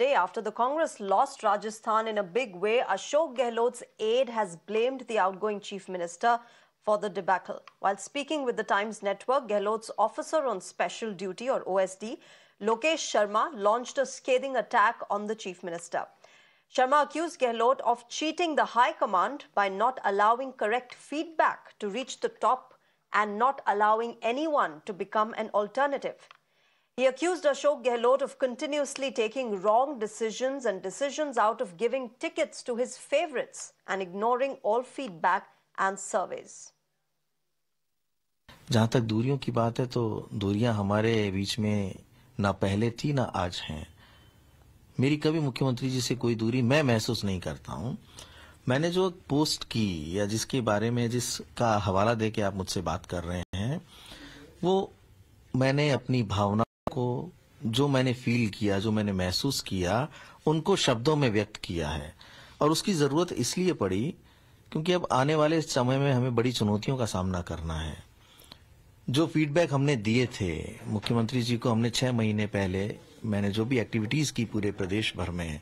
day after the Congress lost Rajasthan in a big way, Ashok Gehlot's aide has blamed the outgoing chief minister for the debacle. While speaking with the Times network, Gehlot's officer on special duty or OSD, Lokesh Sharma, launched a scathing attack on the chief minister. Sharma accused Gehlot of cheating the high command by not allowing correct feedback to reach the top and not allowing anyone to become an alternative. He accused Ashok Gehlot of continuously taking wrong decisions and decisions out of giving tickets to his favorites and ignoring all feedback and surveys. जहाँ तक दूरियों की बात है तो दूरियां हमारे बीच में ना पहले थी ना आज हैं मेरी कभी मुख्यमंत्री जी से कोई दूरी मैं महसूस नहीं करता हूं मैंने जो पोस्ट की या जिसके बारे में जिसका हवाला दे के आप मुझसे बात कर रहे हैं वो मैंने अपनी भावना को जो मैंने फील किया जो मैंने महसूस किया उनको शब्दों में व्यक्त किया है और उसकी जरूरत इसलिए पड़ी क्योंकि अब आने वाले समय में हमें बड़ी चुनौतियों का सामना करना है जो फीडबैक हमने दिए थे मुख्यमंत्री जी को हमने छह महीने पहले मैंने जो भी एक्टिविटीज की पूरे प्रदेश भर में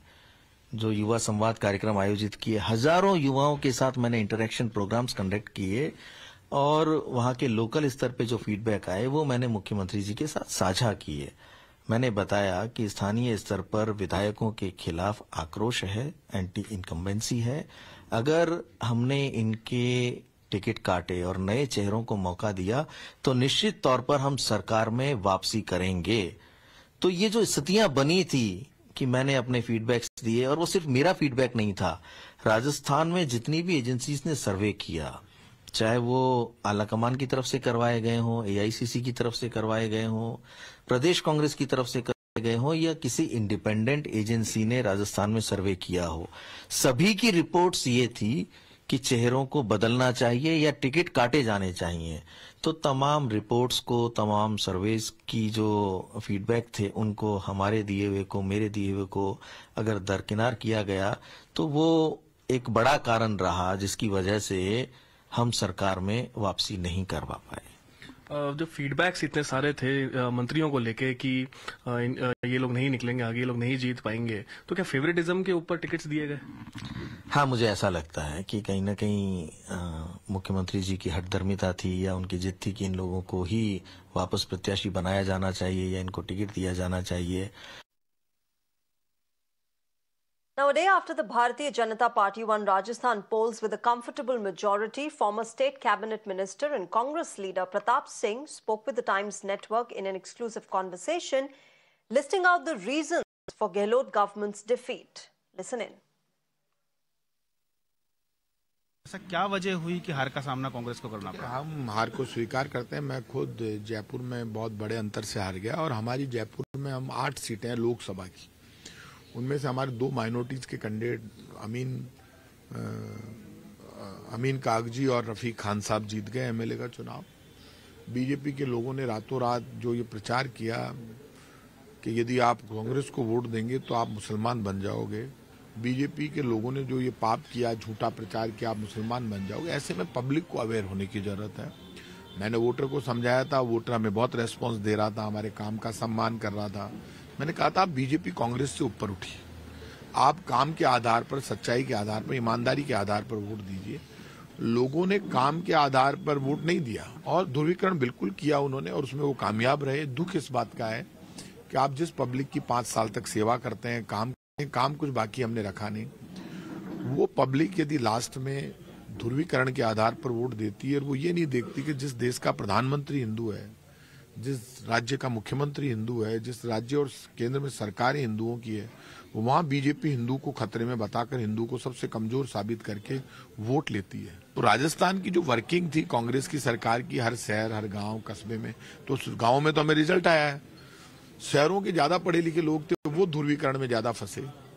जो युवा संवाद कार्यक्रम आयोजित किए हजारों युवाओं के साथ मैंने इंटरेक्शन प्रोग्राम्स कंडक्ट किए और वहां के लोकल स्तर पे जो फीडबैक आए वो मैंने मुख्यमंत्री जी के साथ साझा किए मैंने बताया कि स्थानीय स्तर पर विधायकों के खिलाफ आक्रोश है एंटी इनकम्बेंसी है अगर हमने इनके टिकट काटे और नए चेहरों को मौका दिया तो निश्चित तौर पर हम सरकार में वापसी करेंगे तो ये जो स्थितियां बनी थी कि मैंने अपने फीडबैक्स दिए और वो सिर्फ मेरा फीडबैक नहीं था राजस्थान में जितनी भी एजेंसीज ने सर्वे किया चाहे वो आलाकमान की तरफ से करवाए गए हों एआईसीसी की तरफ से करवाए गए हों प्रदेश कांग्रेस की तरफ से करवाए गए हों या किसी इंडिपेंडेंट एजेंसी ने राजस्थान में सर्वे किया हो सभी की रिपोर्ट्स ये थी कि चेहरों को बदलना चाहिए या टिकट काटे जाने चाहिए तो तमाम रिपोर्ट्स को तमाम सर्वेस की जो फीडबैक थे उनको हमारे दिए हुए को मेरे दिए हुए को अगर दरकिनार किया गया तो वो एक बड़ा कारण रहा जिसकी वजह से हम सरकार में वापसी नहीं करवा पाए जो फीडबैक्स इतने सारे थे मंत्रियों को लेके कि ये लोग नहीं निकलेंगे आगे ये लोग नहीं जीत पाएंगे तो क्या फेवरेटिज्म के ऊपर टिकट्स दिए गए हाँ मुझे ऐसा लगता है कि कहीं ना कहीं मुख्यमंत्री जी की हटधर्मिता थी या उनकी जिद थी कि इन लोगों को ही वापस प्रत्याशी बनाया जाना चाहिए या इनको टिकट दिया जाना चाहिए Now, a day after the Bharatiya Janata Party won Rajasthan polls with a comfortable majority, former state cabinet minister and Congress leader Pratap Singh spoke with the Times network in an exclusive conversation, listing out the reasons for Gehlot government's defeat. Listen in. ऐसा क्या वजह हुई कि हार का सामना कांग्रेस को करना पड़ा हम हार को स्वीकार करते हैं मैं खुद जयपुर में बहुत बड़े अंतर से हार गया और हमारी जयपुर में हम आठ सीटें हैं लोकसभा की उनमें से हमारे दो माइनॉरिटीज के कैंडिडेट अमीन आ, अमीन कागजी और रफीक खान साहब जीत गए एमएलए का चुनाव बीजेपी के लोगों ने रातों रात जो ये प्रचार किया कि यदि आप कांग्रेस को वोट देंगे तो आप मुसलमान बन जाओगे बीजेपी के लोगों ने जो ये पाप किया झूठा प्रचार किया आप मुसलमान बन जाओगे ऐसे में पब्लिक को अवेयर होने की ज़रूरत है मैंने वोटर को समझाया था वोटर हमें बहुत रेस्पॉन्स दे रहा था हमारे काम का सम्मान कर रहा था मैंने कहा था आप बीजेपी कांग्रेस से ऊपर उठी आप काम के आधार पर सच्चाई के आधार पर ईमानदारी के आधार पर वोट दीजिए लोगों ने काम के आधार पर वोट नहीं दिया और ध्रुवीकरण बिल्कुल किया उन्होंने और उसमें वो कामयाब रहे दुख इस बात का है कि आप जिस पब्लिक की पांच साल तक सेवा करते हैं काम काम कुछ बाकी हमने रखा नहीं वो पब्लिक यदि लास्ट में ध्रुवीकरण के आधार पर वोट देती है और वो ये नहीं देखती कि जिस देश का प्रधानमंत्री हिंदू है जिस राज्य का मुख्यमंत्री हिंदू है जिस राज्य और केंद्र में सरकारें हिंदुओं की है वहाँ बीजेपी हिंदू को खतरे में बताकर हिंदू को सबसे कमजोर साबित करके वोट लेती है तो राजस्थान की जो वर्किंग थी कांग्रेस की सरकार की हर शहर हर गांव कस्बे में तो गांव में तो हमें रिजल्ट आया है शहरों के ज्यादा पढ़े लिखे लोग थे वो ध्रुवीकरण में ज्यादा फंसे